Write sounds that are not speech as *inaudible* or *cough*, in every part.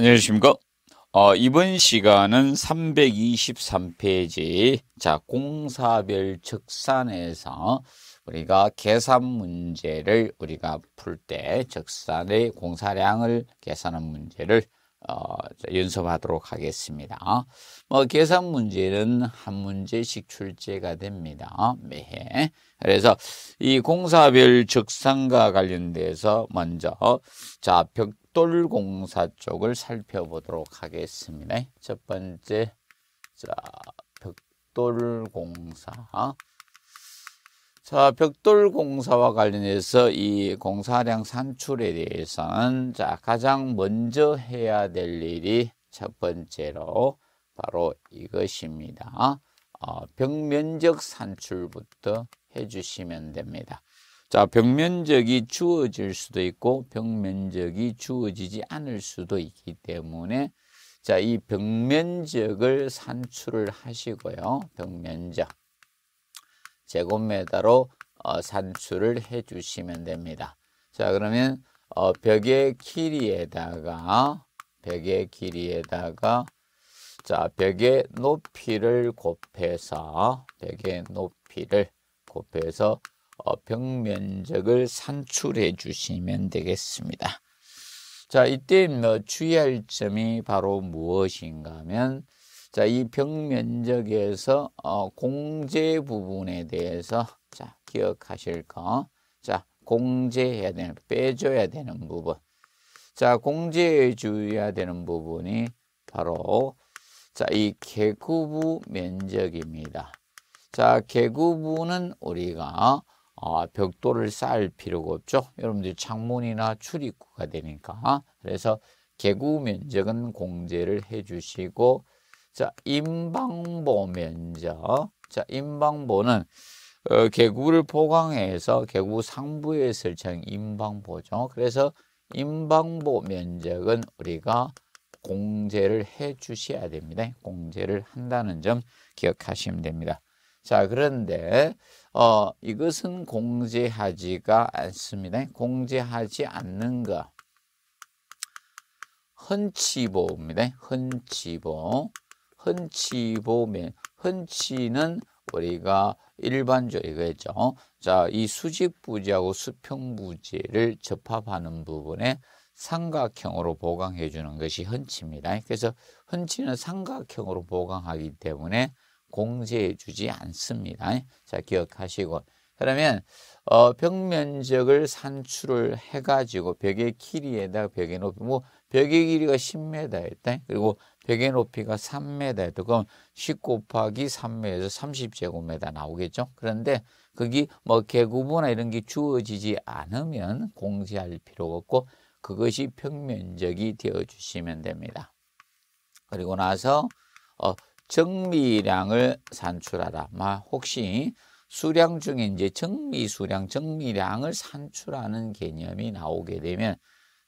안녕하십니까. 어, 이번 시간은 323페이지 자 공사별 적산에서 우리가 계산 문제를 우리가 풀 때 적산의 공사량을 계산한 문제를 어, 연습하도록 하겠습니다. 뭐 계산 문제는 한 문제씩 출제가 됩니다. 매해. 네. 그래서 이 공사별 적산과 관련돼서 먼저 자 벽돌공사 쪽을 살펴보도록 하겠습니다. 첫 번째, 자, 벽돌공사. 자, 벽돌공사와 관련해서 이 공사량 산출에 대해서는 자, 가장 먼저 해야 될 일이 첫 번째로 바로 이것입니다. 어, 벽면적 산출부터 해주시면 됩니다. 자, 벽면적이 주어질 수도 있고 벽면적이 주어지지 않을 수도 있기 때문에 자, 이 벽면적을 산출을 하시고요. 벽면적 제곱미터로 어, 산출을 해 주시면 됩니다. 자, 그러면 어, 벽의 길이에다가 벽의 길이에다가 자, 벽의 높이를 곱해서 벽의 높이를 곱해서 병면적을 어, 산출해 주시면 되겠습니다. 자, 이때 뭐 주의할 점이 바로 무엇인가 하면 자, 이 병면적에서 어, 공제 부분에 대해서 자, 기억하실 거. 자, 공제해야 되는 빼줘야 되는 부분. 자, 공제해 야 되는 부분이 바로 자, 이 개구부 면적입니다. 자, 개구부는 우리가 아, 벽돌을 쌓을 필요가 없죠. 여러분들이 창문이나 출입구가 되니까. 그래서 개구 면적은 공제를 해 주시고 자, 임방보 면적. 자, 임방보는 어, 개구를 포광해서 개구 상부에 설치한 임방보죠. 그래서 임방보 면적은 우리가 공제를 해 주셔야 됩니다. 공제를 한다는 점 기억하시면 됩니다. 자, 그런데 어, 이것은 공제하지가 않습니다. 공제하지 않는 것. 헌치보입니다. 헌치보. 헌치보면 헌치는 우리가 일반적으로 이거죠. 자, 이 수직부지하고 수평부지를 접합하는 부분에 삼각형으로 보강해 주는 것이 헌치입니다. 그래서 헌치는 삼각형으로 보강하기 때문에 공제해 주지 않습니다. 자, 기억하시고. 그러면 어, 벽 면적을 산출을 해가지고 벽의 길이에다 벽의 높이, 뭐 벽의 길이가 10m였다. 그리고 벽의 높이가 3m였다. 그럼 10 곱하기 3m에서 30제곱미터 나오겠죠. 그런데 그게 뭐 개구부나 이런 게 주어지지 않으면 공지할 필요가 없고 그것이 평면적이 되어 주시면 됩니다. 그리고 나서 어, 정미량을 산출하라. 마 혹시 수량 중에 이제 정미 수량, 정미량을 산출하는 개념이 나오게 되면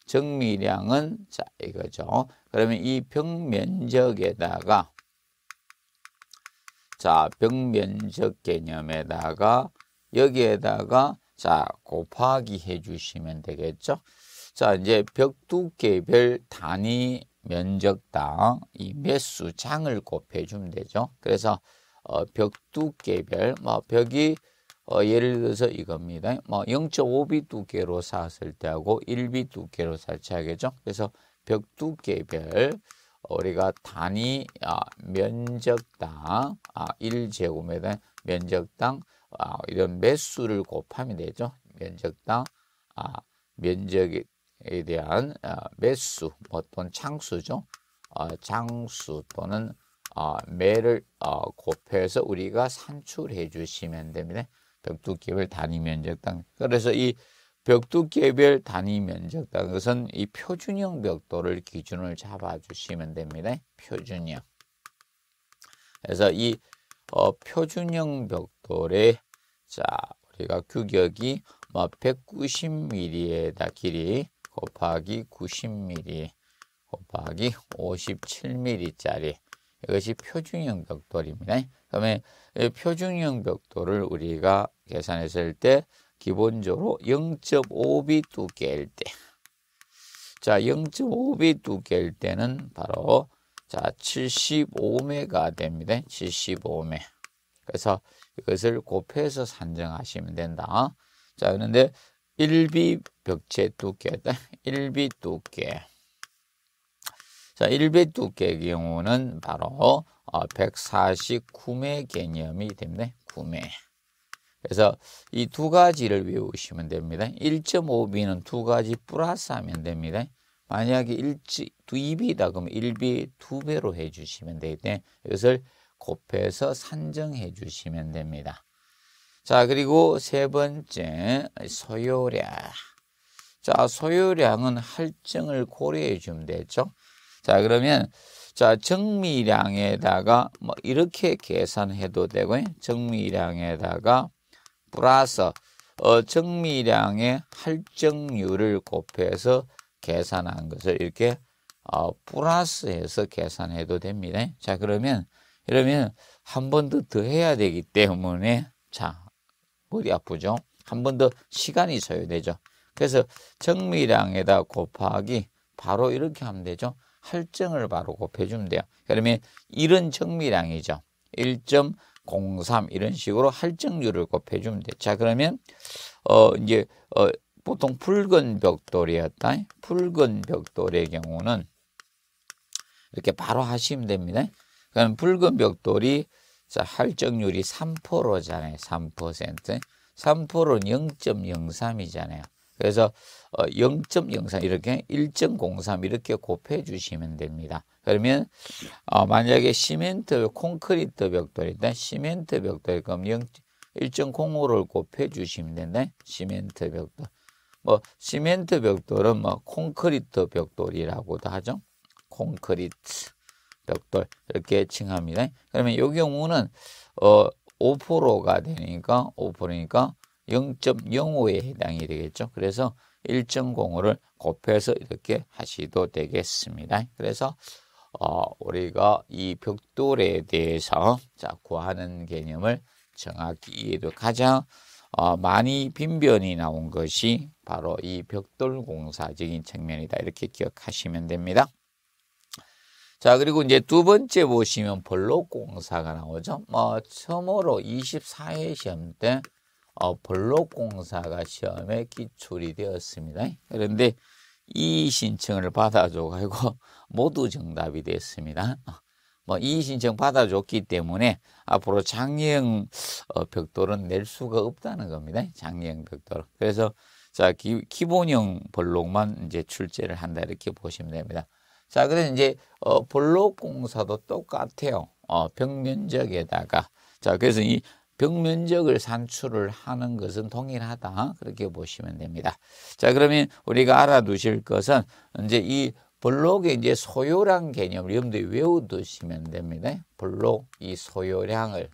정미량은 자 이거죠. 그러면 이 병면적에다가 자 병면적 개념에다가 여기에다가 자 곱하기 해주시면 되겠죠. 자 이제 벽 두께별 단위 면적당 이 매수 장을 곱해주면 되죠. 그래서 어, 벽 두께별 뭐 벽이 어, 예를 들어서 이겁니다. 뭐 0.5B 두께로 샀을 때하고 1B 두께로 설치하겠죠. 그래서 벽 두께별 어, 우리가 단위 아, 면적당 아, 1제곱미터 면적당 아, 이런 매수를 곱하면 되죠. 면적당 아, 면적이 에 대한 아, 매수 어떤 뭐 창수죠. 장수 아, 또는 아, 매를 곱해서 우리가 산출해 주시면 됩니다. 벽두개별 단위 면적당. 그래서 이 벽두개별 단위 면적당 그것은 이 표준형 벽돌을 기준을 잡아 주시면 됩니다. 표준형. 그래서 이 어, 표준형 벽돌의 자 우리가 규격이 190mm에다 뭐 길이 곱하기 90mm 곱하기 57mm짜리 이것이 표준형 벽돌입니다. 그러면 표준형 벽돌을 우리가 계산했을 때 기본적으로 0.5비 두께일 때 자, 0.5비 두께일 때는 바로 자, 75매가 됩니다. 75매. 그래서 이것을 곱해서 산정하시면 된다. 자, 그런데 1비 벽체 두께다. 1비 *laughs* 두께. 자, 1비 두께의 경우는 바로 149매 어, 개념이 됩니다. 구매 그래서 이 두 가지를 외우시면 됩니다. 1.5B는 두 가지 플러스 하면 됩니다. 만약에 1, 2B다 그러면 1비두 배로 해주시면 되기 때문에 이것을 곱해서 산정해 주시면 됩니다. 자, 그리고 세 번째, 소요량. 자, 소요량은 할증을 고려해 주면 되죠. 자, 그러면, 자, 정미량에다가 뭐 이렇게 계산해도 되고 정미량에다가 플러스 어, 정미량의 할증률을 곱해서 계산한 것을 이렇게 어, 플러스해서 계산해도 됩니다. 자, 그러면, 이러면 한 번 더 더해야 되기 때문에 자, 머리 아프죠. 한 번 더 시간이 있어야 되죠 그래서 정밀량에다 곱하기 바로 이렇게 하면 되죠. 할증을 바로 곱해주면 돼요. 그러면 이런 정밀량이죠. 1.03 이런 식으로 할증률을 곱해주면 돼요. 자 그러면 어 이제 어 보통 붉은 벽돌이었다. 붉은 벽돌의 경우는 이렇게 바로 하시면 됩니다. 그럼 붉은 벽돌이 자, 할증률이 3%잖아요. 3%. 3%는 0.03이잖아요. 그래서 0.03 어, 이렇게 1.03 이렇게 곱해 주시면 됩니다. 그러면 어, 만약에 시멘트 콘크리트 벽돌이 다 시멘트 벽돌 그럼 1.05를 곱해 주시면 된다. 시멘트 벽돌. 뭐 시멘트 벽돌은 뭐 콘크리트 벽돌이라고도 하죠. 콘크리트 벽돌 이렇게 칭합니다. 그러면 이 경우는 어 5%가 되니까 5%니까 0.05에 해당이 되겠죠. 그래서 1.05를 곱해서 이렇게 하시도 되겠습니다. 그래서 어, 우리가 이 벽돌에 대해서 자, 구하는 개념을 정확히 이해도 가장 어, 많이 빈변이 나온 것이 바로 이 벽돌 공사적인 측면이다. 이렇게 기억하시면 됩니다. 자, 그리고 이제 두 번째 보시면 볼록공사가 나오죠. 뭐, 처음으로 24회 시험 때, 어, 볼록공사가 시험에 기출이 되었습니다. 그런데 이 신청을 받아줘가지고 모두 정답이 됐습니다. 뭐, 이 신청 받아줬기 때문에 앞으로 장려형 어, 벽돌은 낼 수가 없다는 겁니다. 장려형 벽돌. 그래서, 자, 기, 본형 볼록만 이제 출제를 한다. 이렇게 보시면 됩니다. 자, 그래서 이제 어, 블록 공사도 똑같아요. 어, 벽면적에다가 자, 그래서 이 벽면적을 산출을 하는 것은 동일하다 그렇게 보시면 됩니다. 자, 그러면 우리가 알아두실 것은 이제 이 블록의 이제 소요량 개념을 여러분 외워두시면 됩니다. 블록 이 소요량을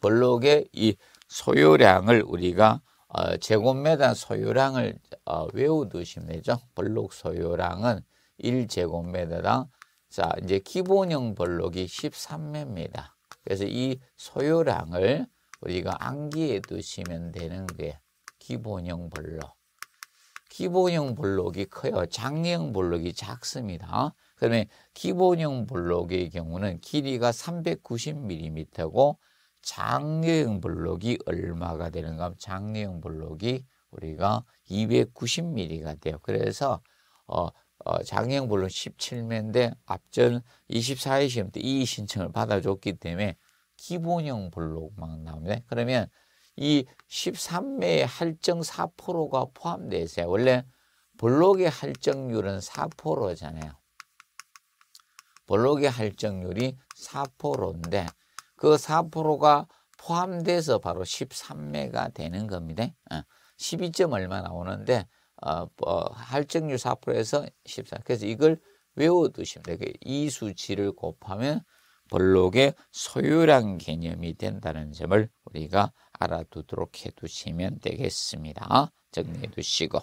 블록의 이 소요량을 우리가 어, 제곱미터 소요량을 어, 외워두시면 되죠. 블록 소요량은 1제곱미터당 자 이제 기본형 블록이 13매입니다. 그래서 이 소요량을 우리가 암기해 두시면 되는 게 기본형 블록. 기본형 블록이 커요. 장리형 블록이 작습니다. 그러면 기본형 블록의 경우는 길이가 390mm고 장례용 블록이 얼마가 되는가 하면 장례용 블록이 우리가 290mm가 돼요. 그래서 어, 어 장례용 블록 17매인데 앞전 24회 시험 때 이 신청을 받아줬기 때문에 기본형 블록만 나오니 그러면 이 13매의 할증 4%가 포함되어 있어요. 원래 블록의 할증률은 4%잖아요. 블록의 할증률이 4%인데 그 4%가 포함돼서 바로 13매가 되는 겁니다. 12점 어, 얼마 나오는데 어, 어, 할증률 4%에서 14. 그래서 이걸 외워두시면 돼요. 이 수치를 곱하면 블록의 소유량 개념이 된다는 점을 우리가 알아두도록 해두시면 되겠습니다. 정리해 네. 두시고.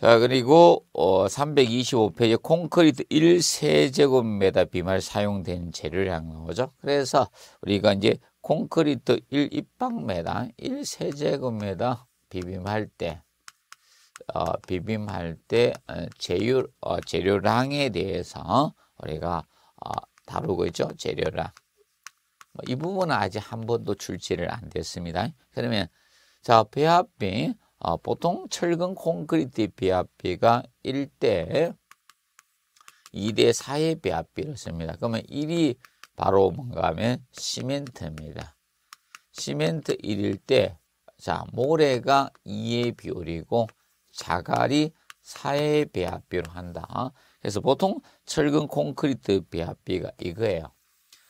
자 그리고 어, 325페이지 콘크리트 1세제곱미터 비말 사용된 재료량 향한 거죠. 그래서 우리가 이제 콘크리트 1입방미터 1세제곱미터 비빔할 때 어, 비빔할 때 재료 어, 어, 재료량에 대해서 우리가 어, 다루고 있죠. 재료량 뭐, 이 부분은 아직 한 번도 출제를 안 됐습니다. 그러면 자 배합비 어, 보통 철근 콘크리트 배합비가 1대 2대 4의 배합비를 씁니다. 그러면 1이 바로 뭔가 하면 시멘트입니다. 시멘트 1일 때, 자, 모래가 2의 비율이고, 자갈이 4의 배합비로 한다. 그래서 보통 철근 콘크리트 배합비가 이거예요.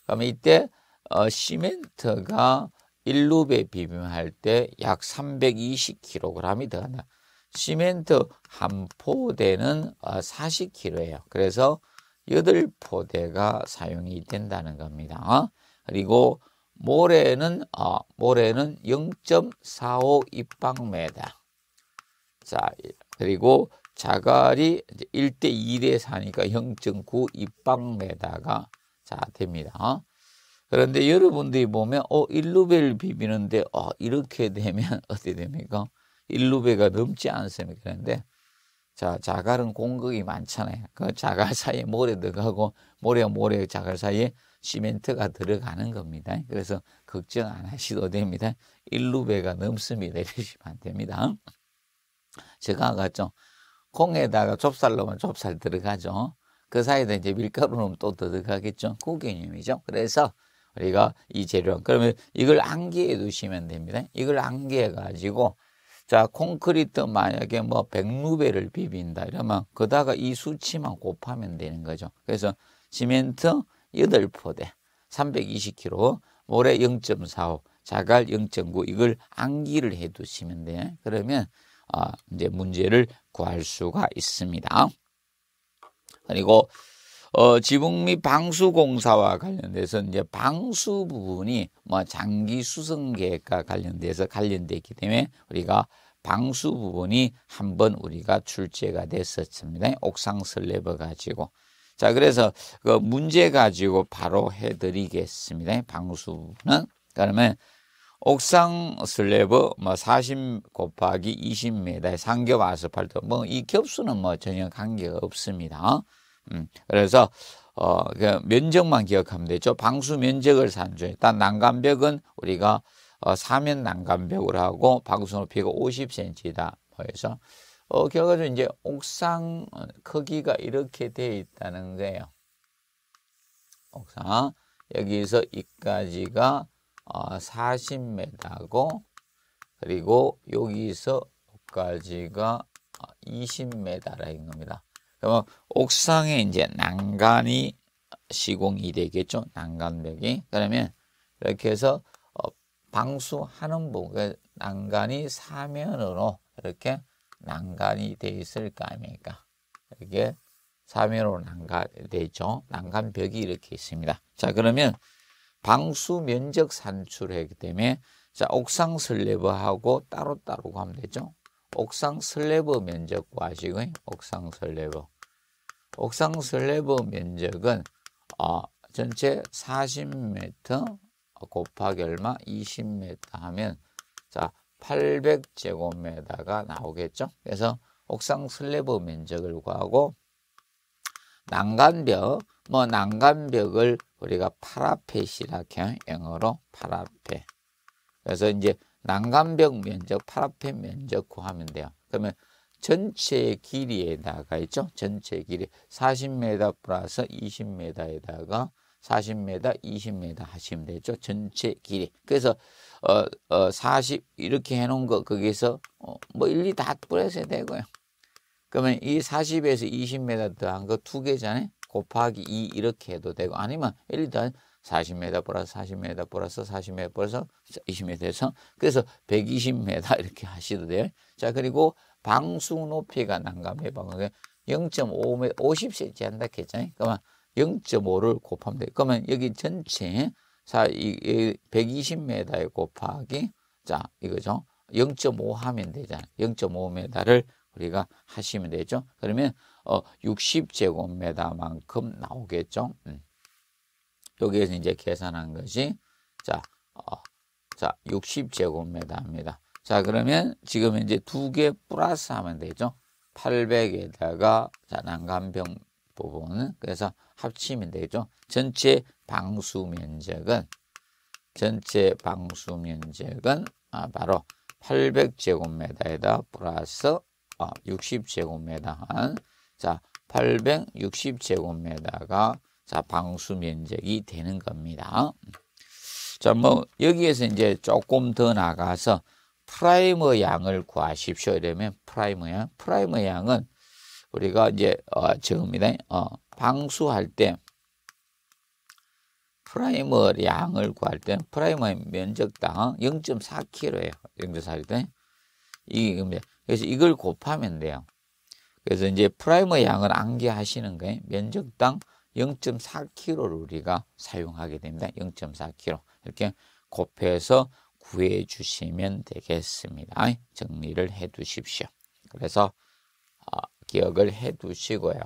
그러면 이때, 어, 시멘트가 1루에 비빔할 때 약 320kg이 드나 시멘트 한 포대는 40kg예요. 어, 그래서 8포대가 사용이 된다는 겁니다. 어? 그리고 모래는 어, 모래는 0.45 입방메다. 자, 그리고 자갈이 1대 2대 4니까 0.9 입방메다가 자 됩니다. 그런데 여러분들이 보면 어 일루배를 비비는데 어 이렇게 되면 *laughs* 어떻게 됩니까? 일루배가 넘지 않습니까? 그런데 자 자갈은 공극이 많잖아요. 그 자갈 사이에 모래 들어가고 모래와 모래 자갈 사이에 시멘트가 들어가는 겁니다. 그래서 걱정 안 하셔도 됩니다. 일루배가 넘습니다. 이러시면 안 됩니다. 제가 아까죠 콩에다가 좁쌀 넣으면 좁쌀 들어가죠. 그 사이에 이제 밀가루 넣으면 또 들어가겠죠. 고개념이죠 그래서 우리가 이 재료 그러면 이걸 안개에 두시면 됩니다. 이걸 안개 가지고 자 콘크리트 만약에 뭐 백루베를 비빈다 이러면 그다가 이 수치만 곱하면 되는 거죠. 그래서 시멘트 8포대 320kg 모래 0.45 자갈 0.9 이걸 암기를 해 두시면 돼. 그러면 어, 이제 문제를 구할 수가 있습니다. 그리고 어, 지붕 및 방수 공사와 관련돼서 이제 방수 부분이 뭐 장기 수성 계획과 관련돼서 관련돼 있기 때문에 우리가 방수 부분이 한번 우리가 출제가 됐었습니다. 옥상 슬래버 가지고. 자, 그래서 그 문제 가지고 바로 해드리겠습니다. 방수 부분은. 그러면 옥상 슬래버 뭐40 곱하기 20m, 상겹 아스팔트, 뭐이 겹수는 뭐 전혀 관계가 없습니다. 음, 그래서 어, 그 면적만 기억하면 되죠. 방수 면적을 산정해. 일단 난간벽은 우리가 어, 사면 난간벽으로 하고 방수 높이가 50cm다. 뭐 해서 어, 결과적으로 이제 옥상 크기가 이렇게 되어 있다는 거예요. 옥상 여기서 이까지가 어, 40m고 그리고 여기서 여기까지가 20m라는 어, 겁니다. 그러면 옥상에 이제 난간이 시공이 되겠죠. 난간벽이. 그러면 이렇게 해서 어, 방수하는 부분, 에 그 난간이 사면으로 이렇게 난간이 돼 있을 거 아닙니까? 이게 사면으로 난간이 되죠. 난간벽이 이렇게 있습니다. 자, 그러면 방수 면적 산출하기 때문에 자, 옥상 슬래버하고 따로따로 가면 되죠. 옥상 슬래버 면적 과하시고 옥상 슬래버 옥상 슬래브 면적은 어, 전체 40m 곱하기 얼마 20m 하면 자 800제곱미터가 나오겠죠. 그래서 옥상 슬래브 면적을 구하고 난간벽 뭐 난간벽을 우리가 파라펫이라 해요. 영어로 파라펫. 그래서 이제 난간벽 면적, 파라펜 면적 구하면 돼요. 그러면 전체 길이에다가 있죠? 전체 길이 40m 플러스 20m에다가 40m, 20m 하시면 되죠. 전체 길이. 그래서 어, 어, 40 이렇게 해놓은 거 거기서 어, 뭐 일리 다 뿌려서 되고요. 그러면 이 40에서 20m 더한 거 두 개잖아요. 곱하기 2 이렇게 해도 되고 아니면 일단 40m 플러스 40m 플러스 40m 플러스 20m 해서 그래서 120m 이렇게 하셔도 돼요. 자 그리고 방수 높이가 난감해 방금 0.5m 50cm 한다 했잖아요. 그러면 0.5를 곱하면 돼 그러면 여기 전체 자, 이 120m 곱하기 자 이거죠. 0.5 하면 되잖아요. 0.5m를 우리가 하시면 되죠. 그러면 어 60제곱미터만큼 나오겠죠. 음. 여기에서 이제 계산한 것이 자, 어, 자 60제곱미터입니다. 자 그러면 지금 이제 두 개 플러스 하면 되죠. 800에다가 자 난간병 부분은 그래서 합치면 되죠. 전체 방수 면적은 전체 방수 면적은 아, 바로 800제곱미터에다 플러스 아, 어, 60제곱미터 한 자, 860제곱미터가 자, 방수 면적이 되는 겁니다. 자, 뭐 여기에서 이제 조금 더 나가서 프라이머 양을 구하십시오. 이러면 프라이머 양, 프라이머 양은 우리가 이제 어, 지금이네 어, 방수할 때 프라이머 양을 구할 때 프라이머 면적당 0.4kg예요. 0.4kg. 이게 그래서 이걸 곱하면 돼요. 그래서 이제 프라이머 양을 암기하시는 거예요. 면적당 0.4kg를 우리가 사용하게 됩니다. 0.4kg 이렇게 곱해서 구해 주시면 되겠습니다. 정리를 해 두십시오. 그래서 어, 기억을 해 두시고요.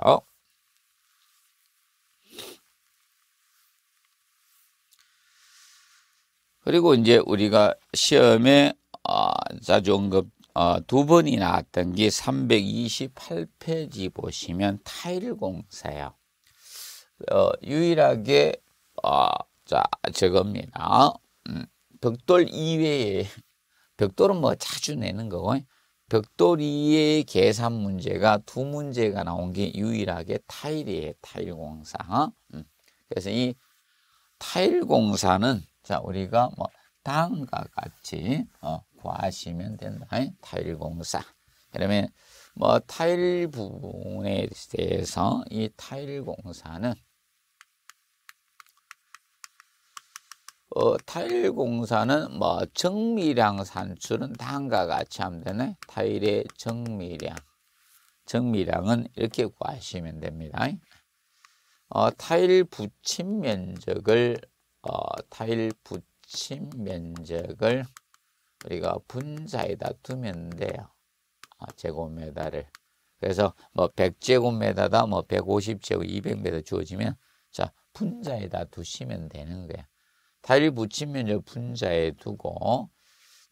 그리고 이제 우리가 시험에 어, 자주 언급 어, 두 번이 나왔던 게 328페이지 보시면 타일 공사요. 어, 유일하게 어, 자 저겁니다. 음, 벽돌 이외에 *laughs* 벽돌은 뭐 자주 내는 거고 벽돌 이외의 계산 문제가 두 문제가 나온 게 유일하게 타일이에요. 타일 공사. 어? 음, 그래서 이 타일 공사는 자 우리가 뭐 다음과 같이 어, 구하시면 된다. 타일 공사. 그러면 뭐 타일 부분에 대해서 이 타일 공사는 어, 타일 공사는 뭐 정밀량 산출은 다음과 같이 하면 되네. 타일의 정밀량. 정밀량은 이렇게 구하시면 됩니다. 어, 타일 붙임 면적을 어, 타일 붙임 면적을 우리가 분자에다 두면 돼요. 아, 제곱미터를. 그래서 뭐 100제곱미터다, 뭐 150제곱, 2 0 0미 주어지면 자 분자에다 두시면 되는 거야. 타일 붙이면 분자에 두고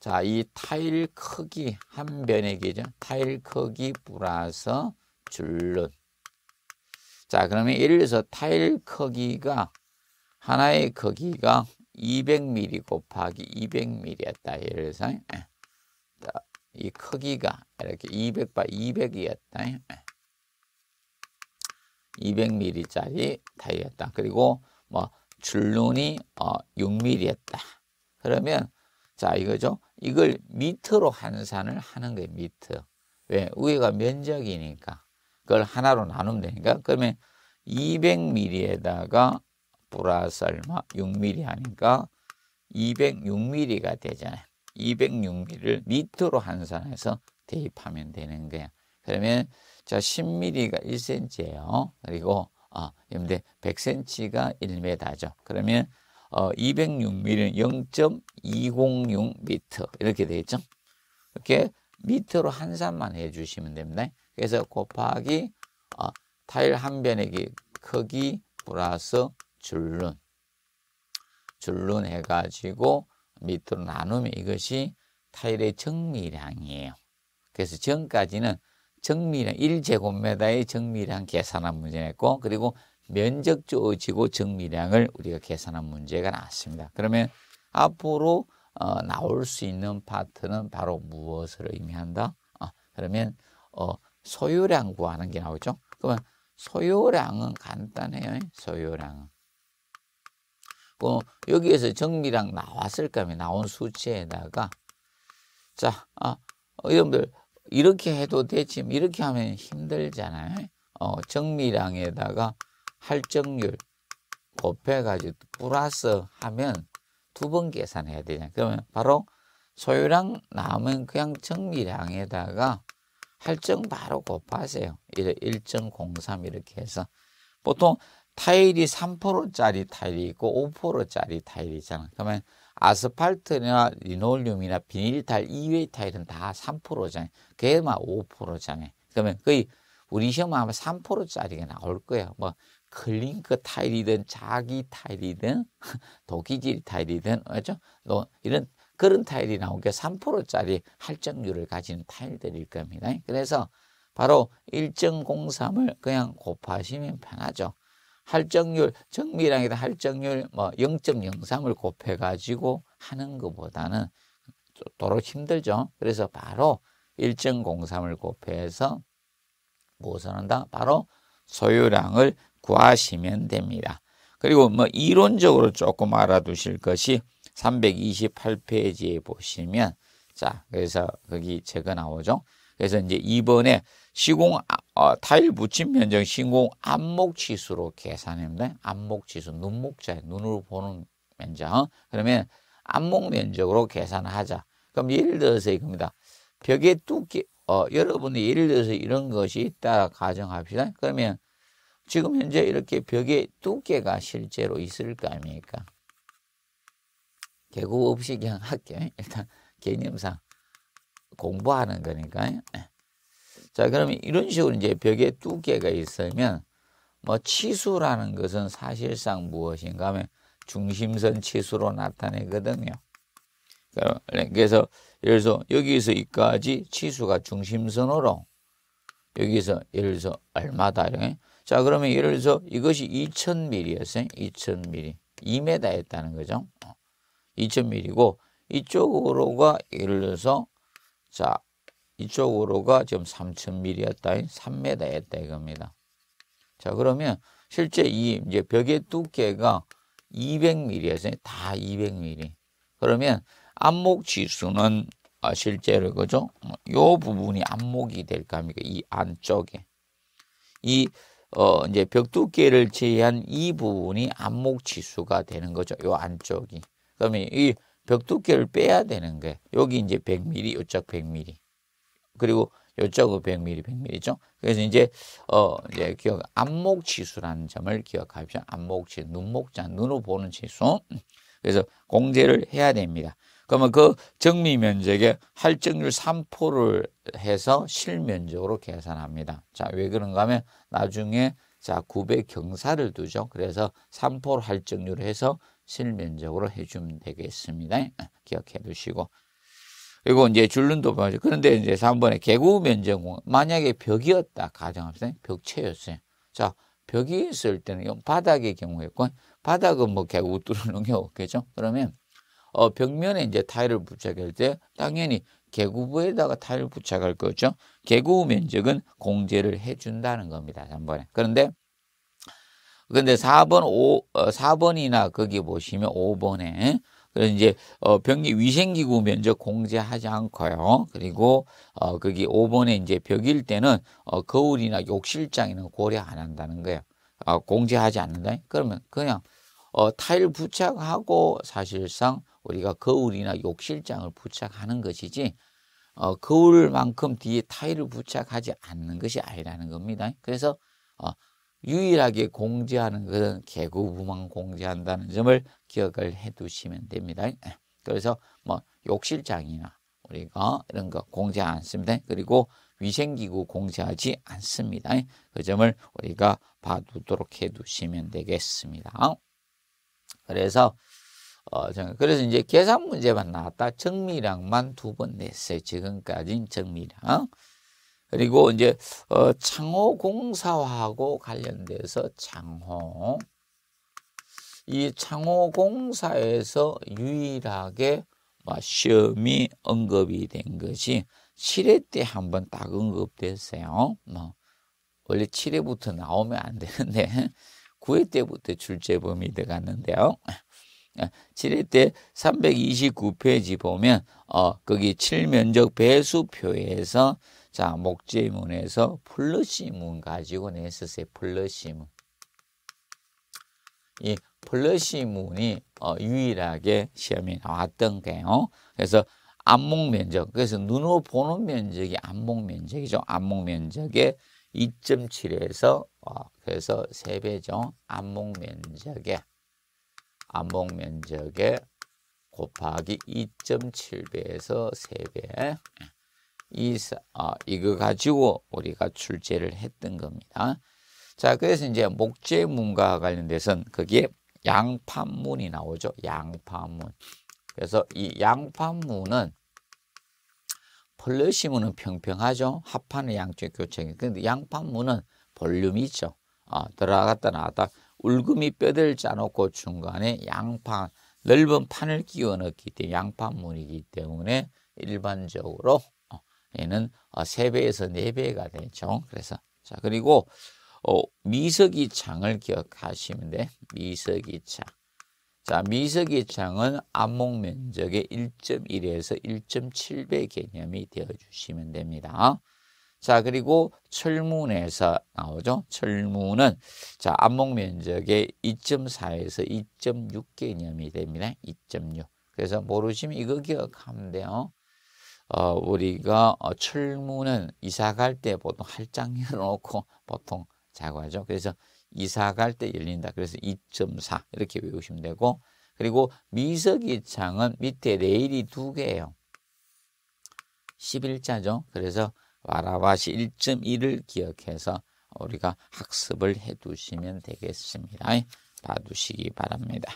자이 타일 크기 한 변액이죠 타일 크기 플러스 줄눈 자 그러면 예를 들어서 타일 크기가 하나의 크기가 200mm 곱하기 200mm였다 예를 들어서 예. 이 크기가 이렇게 200바 200이었다 200mm짜리 타일이었다 그리고 뭐 줄눈이 어, 6mm였다. 그러면 자 이거죠. 이걸 미터로 환산을 하는 거예요. 미터. 왜? 위가 면적이니까. 그걸 하나로 나누면 되니까. 그러면 200mm에다가 플러스 얼마? 6mm 하니까 206mm가 되잖아요. 206mm를 미터로 환산해서 대입하면 되는 거야. 그러면 자 10mm가 1cm예요. 그리고 어, 근데 100cm가 1m죠. 그러면 어, 206mm는 0.206m 이렇게 되겠죠. 이렇게 밑으로 한산만 해주시면 됩니다. 그래서 곱하기 어, 타일 한 변의 크기 플러스 줄눈 줄눈 해가지고 밑으로 나누면 이것이 타일의 정밀량이에요. 그래서 지금까지는 정밀한 1제곱미터의 정밀한 계산한 문제였고 그리고 면적조 지고 정밀량을 우리가 계산한 문제가 나왔습니다. 그러면 앞으로 어, 나올 수 있는 파트는 바로 무엇을 의미한다? 어, 그러면 어, 소요량 구하는 게 나오죠. 그러면 소요량은 간단해요. 소요량은. 어, 여기에서 정밀량 나왔을 까면 나온 수치에다가 자, 아, 어, 여러분들 이렇게 해도 되지만 뭐 이렇게 하면 힘들잖아요. 어, 정밀량에다가 할정률 곱해가지고 플러스 하면 두 번 계산해야 되잖아요. 그러면 바로 소유량 남은 그냥 정밀량에다가 할정 바로 곱하세요. 1.03 이렇게 해서 보통 타일이 3%짜리 타일이 있고 5%짜리 타일이 있잖아. 요 그러면 아스팔트나 리놀륨이나 비닐타일 이외의 타일은 다 3%잖아요. 걔만 5%잖아요. 그러면 거의 우리 시험은 아마 3%짜리가 나올 거예요. 뭐 클링크 타일이든 자기 타일이든 *laughs* 도기질 타일이든 그죠? 또 이런 그런 타일이 나오게 3%짜리 할증률을 가진 타일들일 겁니다. 그래서 바로 1.03을 그냥 곱하시면 편하죠. 할정률, 정밀하게 할정률 뭐 0.03을 곱해 가지고 하는 것보다는 도로 힘들죠. 그래서 바로 1.03을 곱해서 무엇을 한다? 바로 소요량을 구하시면 됩니다. 그리고 뭐 이론적으로 조금 알아두실 것이 328페이지에 보시면 자, 그래서 거기 제가 나오죠. 그래서 이제 이번에 시공 아, 어, 타일 붙임 면적 시공 안목 치수로 계산합니다. 안목 지수 눈목자 눈으로 보는 면적. 그러면 안목 면적으로 계산하자. 그럼 예를 들어서 이겁니다. 벽의 두께 어, 여러분이 예를 들어서 이런 것이 있다 가정합시다. 그러면 지금 현재 이렇게 벽의 두께가 실제로 있을 거 아닙니까? 개구 없이 그냥 할게요. 일단 개념상 공부하는 거니까요. 네. 자, 그러면 이런 식으로 이제 벽에 두께가 있으면 뭐 치수라는 것은 사실상 무엇인가 하면 중심선 치수로 나타내거든요. 네, 그래서 예를 들어 여기서 이까지 치수가 중심선으로 여기서 예를 들어 얼마다 이렇게. 자 그러면 예를 들어 이것이 2000mm였어요. 2000mm. 2m였다는 거죠. 2000mm고 어, 이쪽으로가 예를 들어서 자 이쪽으로가 지금 3,000mm였다, 3m였다 이겁니다. 자, 그러면 실제 이 이제 벽의 두께가 200mm였어요. 다 200mm. 그러면 안목 지수는 아, 실제로 그죠? 뭐, 요 부분이 안목이 될 겁니까? 이 안쪽에. 이 어, 이제 벽 두께를 제외한 이 부분이 안목 지수가 되는 거죠. 요 안쪽이. 그러면 이 벽 두께를 빼야 되는 거예요. 여기 이제 100mm, 요쪽 100mm. 그리고 요쪽은 100mm, 100mm죠. 그래서 이제 어 이제 기억 안목 지수라는 점을 기억하십시오. 안목 지수, 눈목자 눈으로 보는 지수. 그래서 공제를 해야 됩니다. 그러면 그 정미 면적의 할증률 3%를 해서 실면적으로 계산합니다. 자, 왜 그런가 하면 나중에 자, 9 0 경사를 두죠. 그래서 3% 할증률을 해서 실면적으로 해주면 되겠습니다. 기억해 두시고. 그리고 이제 줄눈도 봐죠. 그런데 이제 3번에 개구 면적은 만약에 벽이었다. 가정합시다. 벽체였어요. 자, 벽이 있을 때는 이건 바닥의 경우였고, 바닥은 뭐 개구 뚫어놓은 게 없겠죠. 그러면, 어, 벽면에 이제 타일을 부착할 때, 당연히 개구부에다가 타일을 부착할 거죠. 개구 면적은 공제를 해준다는 겁니다. 3번에. 그런데, 근데 4번, 5, 4번이나 어, 거기 보시면 5번에, 그래서 이제 어, 병기 위생기구 면적 공제하지 않고요. 그리고 어, 거기 5번에 이제 벽일 때는 어, 거울이나 욕실장에는 고려 안 한다는 거예요. 어, 공제하지 않는다. 그러면 그냥 어, 타일 부착하고 사실상 우리가 거울이나 욕실장을 부착하는 것이지 어, 거울만큼 뒤에 타일을 부착하지 않는 것이 아니라는 겁니다. 그래서 어, 유일하게 공제하는 것은 개구부만 공제한다는 점을 기억을 해두시면 됩니다. 그래서 뭐 욕실장이나 우리가 이런 거 공제 안 씁니다. 그리고 위생기구 공제하지 않습니다. 그 점을 우리가 봐두도록 해두시면 되겠습니다. 그래서 어, 그래서 이제 계산 문제만 나왔다. 정미량만 두 번 냈어요. 지금까지는 정미량. 그리고 이제 어, 창호 공사화하고 관련돼서 창호 이 창호공사에서 유일하게 뭐 시험이 언급이 된 것이 7회 때 한번 딱 언급됐어요. 뭐 원래 7회부터 나오면 안 되는데 9회 *laughs* 때부터 출제범위 들어갔는데요. 7회 때 329페이지 보면 어 거기 7면적 배수표에서 자 목재문에서 플러시문 가지고 냈었어요. 플러시문. 이 플러시문이 어, 유일하게 시험에 나왔던 거예요. 그래서 안목 면적, 그래서 눈으로 보는 면적이 안목 면적이죠. 안목 면적의 2.7에서 어, 그래서 3배죠. 안목 면적의 안목 면적의 곱하기 2.7배에서 3배. 이, 어, 이거 가지고 우리가 출제를 했던 겁니다. 자, 그래서 이제 목재 문과 관련돼서는 거기에 양판문이 나오죠. 양판문. 그래서 이 양판문은 플러시문은 평평하죠. 합판의 양쪽 교체기. 근데 양판문은 볼륨이 있죠. 아, 들어갔다 나왔다. 울금이 뼈들를 짜놓고 중간에 양판 넓은 판을 끼워 넣기 때문에 양판문이기 때문에 일반적으로 어, 얘는 어, 세배에서네배가 되죠. 그래서 자 그리고 어, 미석이창을 기억하시면 돼. 미석이창. 자, 미석이창은 암목 면적의 1.1에서 1.7배 개념이 되어 주시면 됩니다. 자, 그리고 철문에서 나오죠. 철문은 자, 암목 면적의 2.4에서 2.6 개념이 됩니다. 2.6. 그래서 모르시면 이거 기억하면 돼요. 어, 우리가 어, 철문은 이사 갈 때 보통 할장 열어놓고 보통 자고하죠. 그래서 이사 갈 때 열린다. 그래서 2.4 이렇게 외우시면 되고 그리고 미석이 창은 밑에 레일이 두 개예요. 11자죠. 그래서 와라바시 1.1을 기억해서 우리가 학습을 해두시면 되겠습니다. 봐두시기 바랍니다.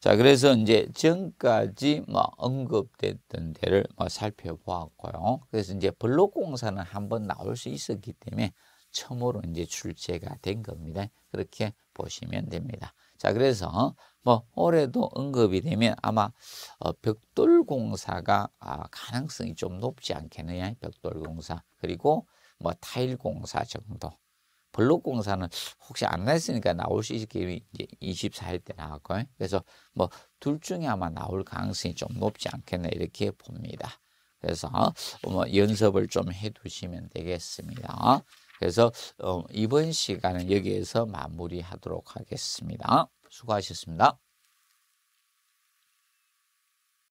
자, 그래서 이제 전까지뭐 언급됐던 데를 뭐 살펴보았고요. 그래서 이제 블록 공사는 한번 나올 수 있었기 때문에 처음으로 이제 출제가 된 겁니다. 그렇게 보시면 됩니다. 자, 그래서 뭐 올해도 언급이 되면 아마 어, 벽돌 공사가 아, 가능성이 좀 높지 않겠느냐. 벽돌 공사 그리고 뭐 타일 공사 정도. 블록 공사는 혹시 안 나왔으니까 나올 수 있게 이제 24일 때 나왔고요. 그래서 뭐 둘 중에 아마 나올 가능성이 좀 높지 않겠나 이렇게 봅니다. 그래서 뭐 연습을 좀 해두시면 되겠습니다. 그래서 어, 이번 시간은 여기에서 마무리하도록 하겠습니다. 수고하셨습니다.